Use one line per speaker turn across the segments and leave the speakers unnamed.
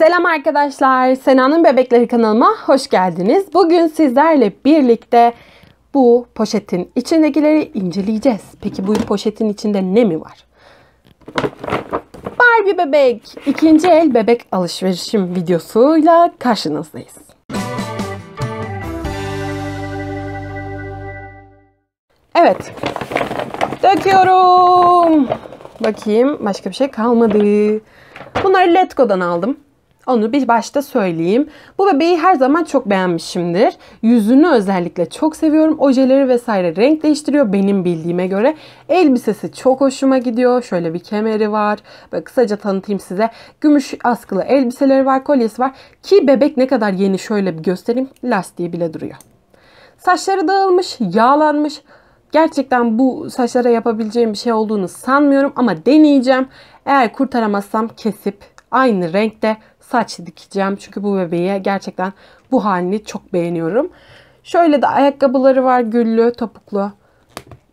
Selam arkadaşlar. Sena'nın Bebekleri kanalıma hoş geldiniz. Bugün sizlerle birlikte bu poşetin içindekileri inceleyeceğiz. Peki bu poşetin içinde ne mi var? Barbie bebek ikinci el bebek alışverişim videosuyla karşınızdayız. Evet. Döküyorum. Bakayım başka bir şey kalmadı. Bunları Letgo'dan aldım. Onu bir başta söyleyeyim. Bu bebeği her zaman çok beğenmişimdir. Yüzünü özellikle çok seviyorum. Ojeleri vesaire renk değiştiriyor benim bildiğime göre. Elbisesi çok hoşuma gidiyor. Şöyle bir kemeri var. Böyle kısaca tanıtayım size. Gümüş askılı elbiseleri var, kolyesi var. Ki bebek ne kadar yeni şöyle bir göstereyim. Lastiği bile duruyor. Saçları dağılmış, yağlanmış. Gerçekten bu saçlara yapabileceğim bir şey olduğunu sanmıyorum ama deneyeceğim. Eğer kurtaramazsam kesip aynı renkte saç dikeceğim. Çünkü bu bebeğe gerçekten bu halini çok beğeniyorum. Şöyle de ayakkabıları var güllü, topuklu.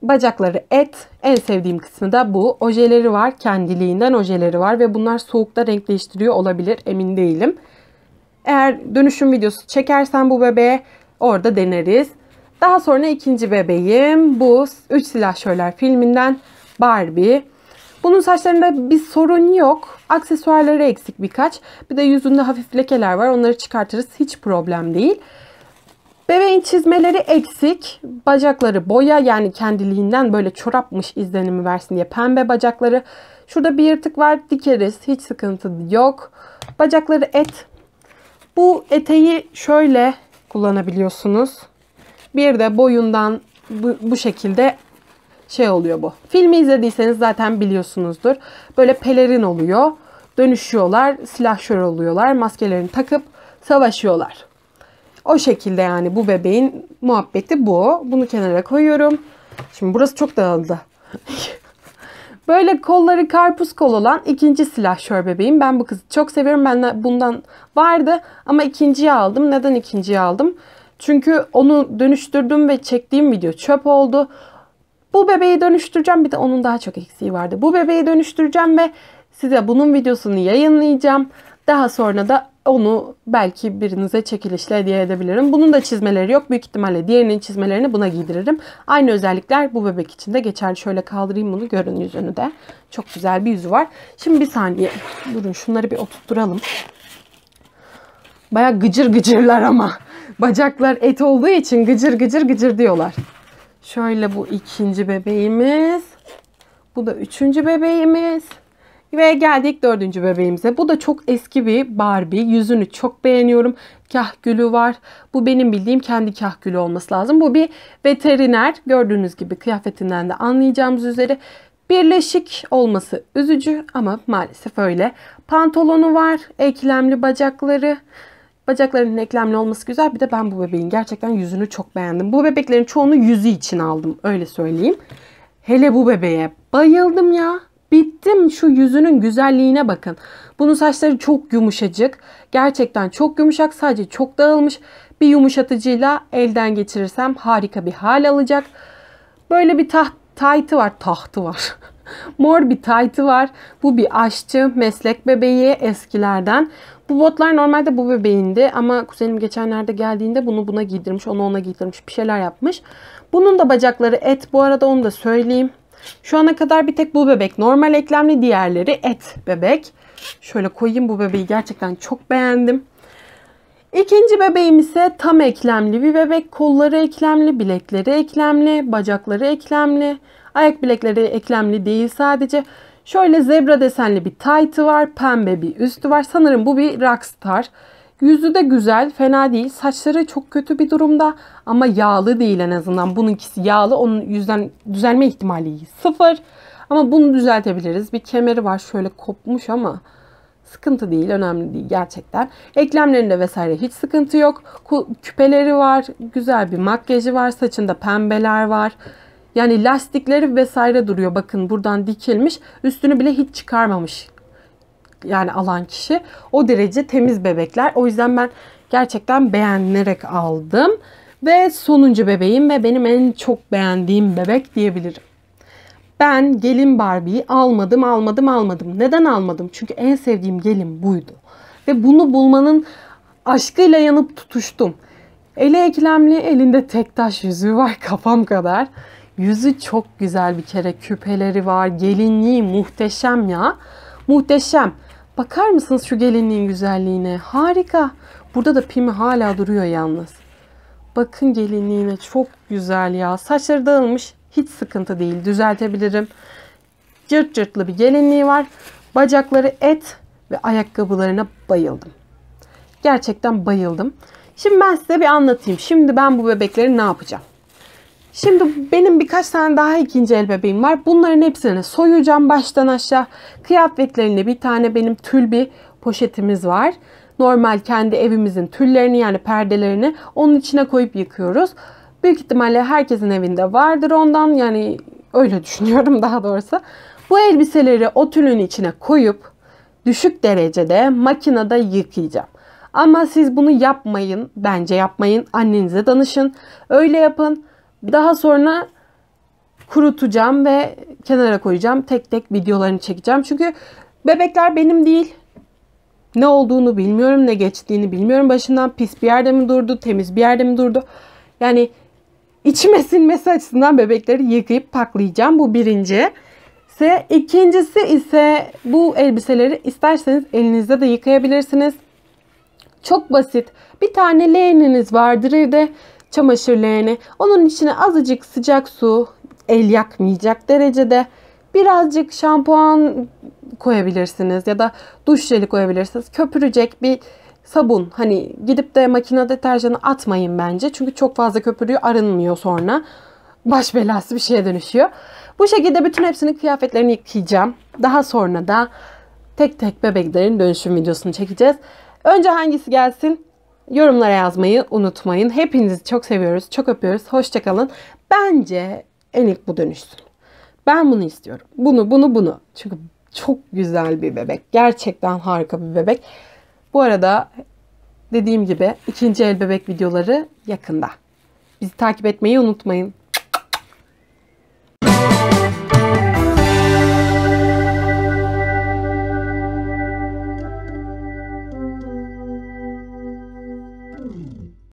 Bacakları et. En sevdiğim kısmı da bu. Ojeleri var. Kendiliğinden ojeleri var. Ve bunlar soğukta renk değiştiriyor olabilir. Emin değilim. Eğer dönüşüm videosu çekersen bu bebeğe orada deneriz. Daha sonra ikinci bebeğim bu. Üç Silahşörler filminden Barbie. Bunun saçlarında bir sorun yok. Aksesuarları eksik birkaç. Bir de yüzünde hafif lekeler var. Onları çıkartırız. Hiç problem değil. Bebeğin çizmeleri eksik. Bacakları boya yani kendiliğinden böyle çorapmış izlenimi versin diye pembe bacakları. Şurada bir yırtık var dikeriz. Hiç sıkıntı yok. Bacakları et. Bu eteği şöyle kullanabiliyorsunuz. Bir de boyundan bu, bu şekilde şey oluyor bu. Filmi izlediyseniz zaten biliyorsunuzdur. Böyle pelerin oluyor. Dönüşüyorlar, silahşör oluyorlar, maskelerini takıp savaşıyorlar. O şekilde yani bu bebeğin muhabbeti bu. Bunu kenara koyuyorum. Şimdi burası çok dağıldı. Böyle kolları karpuz kol olan ikinci silahşör bebeğim. Ben bu kızı çok seviyorum. Ben bundan vardı ama ikinciyi aldım. Neden ikinciyi aldım? Çünkü onu dönüştürdüm ve çektiğim video çöp oldu. Bu bebeği dönüştüreceğim bir de onun daha çok eksiği vardı. Bu bebeği dönüştüreceğim ve size bunun videosunu yayınlayacağım. Daha sonra da onu belki birinize çekilişle hediye edebilirim. Bunun da çizmeleri yok. Büyük ihtimalle diğerinin çizmelerini buna giydiririm. Aynı özellikler bu bebek için de geçerli. Şöyle kaldırayım bunu görün yüzünü de. Çok güzel bir yüzü var. Şimdi bir saniye durun şunları bir oturtturalım. Baya gıcır gıcırlar ama. Bacaklar et olduğu için gıcır gıcır gıcır diyorlar. Şöyle bu ikinci bebeğimiz. Bu da üçüncü bebeğimiz. Ve geldik dördüncü bebeğimize. Bu da çok eski bir Barbie. Yüzünü çok beğeniyorum. Kahgülü var. Bu benim bildiğim kendi kahgülü olması lazım. Bu bir veteriner. Gördüğünüz gibi kıyafetinden de anlayacağımız üzere birleşik olması üzücü ama maalesef öyle. Pantolonu var, eklemli bacakları, Bacaklarının eklemli olması güzel. Bir de ben bu bebeğin gerçekten yüzünü çok beğendim. Bu bebeklerin çoğunu yüzü için aldım. Öyle söyleyeyim. Hele bu bebeğe bayıldım ya. Bittim şu yüzünün güzelliğine bakın. Bunun saçları çok yumuşacık. Gerçekten çok yumuşak sadece çok dağılmış. Bir yumuşatıcıyla elden geçirirsem harika bir hal alacak. Böyle bir taht, tahtı var. Tahtı var. Mor bir taytı var. Bu bir aşçı, meslek bebeği eskilerden. Bu botlar normalde bu bebeğindi ama kuzenim geçenlerde geldiğinde bunu buna giydirmiş, onu ona giydirmiş, bir şeyler yapmış. Bunun da bacakları et. Bu arada onu da söyleyeyim. Şu ana kadar bir tek bu bebek normal eklemli, diğerleri et bebek. Şöyle koyayım bu bebeği gerçekten çok beğendim. İkinci bebeğim ise tam eklemli bir bebek. Kolları eklemli, bilekleri eklemli, bacakları eklemli. Ayak bilekleri eklemli değil sadece. Şöyle zebra desenli bir taytı var. Pembe bir üstü var. Sanırım bu bir rockstar. Yüzü de güzel, fena değil. Saçları çok kötü bir durumda ama yağlı değil en azından. Bununkisi yağlı, onun yüzden düzelme ihtimali sıfır. Ama bunu düzeltebiliriz. Bir kemeri var şöyle kopmuş ama sıkıntı değil, önemli değil gerçekten. Eklemlerinde vesaire hiç sıkıntı yok. Küpeleri var, güzel bir makyajı var, saçında pembeler var. Yani lastikleri vesaire duruyor. Bakın buradan dikilmiş. Üstünü bile hiç çıkarmamış. Yani alan kişi. O derece temiz bebekler. O yüzden ben gerçekten beğenerek aldım. Ve sonuncu bebeğim ve benim en çok beğendiğim bebek diyebilirim. Ben gelin Barbie'yi almadım, almadım, almadım. Neden almadım? Çünkü en sevdiğim gelin buydu. Ve bunu bulmanın aşkıyla yanıp tutuştum. Eli eklemli, elinde tek taş yüzüğü var kafam kadar. Yüzü çok güzel bir kere. Küpeleri var. Gelinliği muhteşem ya. Muhteşem. Bakar mısınız şu gelinliğin güzelliğine? Harika. Burada da pimi hala duruyor yalnız. Bakın gelinliğine çok güzel ya. Saçları dağılmış. Hiç sıkıntı değil. Düzeltebilirim. Cırt cırtlı bir gelinliği var. Bacakları et ve ayakkabılarına bayıldım. Gerçekten bayıldım. Şimdi ben size bir anlatayım. Şimdi ben bu bebekleri ne yapacağım? Şimdi benim birkaç tane daha ikinci el bebeğim var. Bunların hepsini soyacağım baştan aşağı. Kıyafetlerinde bir tane benim tül bir poşetimiz var. Normal kendi evimizin tüllerini yani perdelerini onun içine koyup yıkıyoruz. Büyük ihtimalle herkesin evinde vardır ondan yani öyle düşünüyorum daha doğrusu. Bu elbiseleri o tülün içine koyup düşük derecede makinede yıkayacağım. Ama siz bunu yapmayın. Bence yapmayın. Annenize danışın. Öyle yapın. Daha sonra kurutacağım ve kenara koyacağım. Tek tek videolarını çekeceğim. Çünkü bebekler benim değil. Ne olduğunu bilmiyorum, ne geçtiğini bilmiyorum. Başından pis bir yerde mi durdu, temiz bir yerde mi durdu? Yani içime sinmesi açısından bebekleri yıkayıp paklayacağım. Bu birinci. Se ikincisi ise bu elbiseleri isterseniz elinizde de yıkayabilirsiniz. Çok basit. Bir tane leğeniniz vardır evde çamaşırlarını. Onun içine azıcık sıcak su el yakmayacak derecede birazcık şampuan koyabilirsiniz ya da duş jeli koyabilirsiniz. Köpürecek bir sabun. Hani gidip de makine deterjanı atmayın bence. Çünkü çok fazla köpürüyor arınmıyor sonra. Baş belası bir şeye dönüşüyor. Bu şekilde bütün hepsinin kıyafetlerini yıkayacağım. Daha sonra da tek tek bebeklerin dönüşüm videosunu çekeceğiz. Önce hangisi gelsin Yorumlara yazmayı unutmayın. Hepinizi çok seviyoruz, çok öpüyoruz. Hoşçakalın. Bence en ilk bu dönüşsün. Ben bunu istiyorum. Bunu, bunu, bunu. Çünkü çok güzel bir bebek. Gerçekten harika bir bebek. Bu arada dediğim gibi ikinci el bebek videoları yakında. Bizi takip etmeyi unutmayın.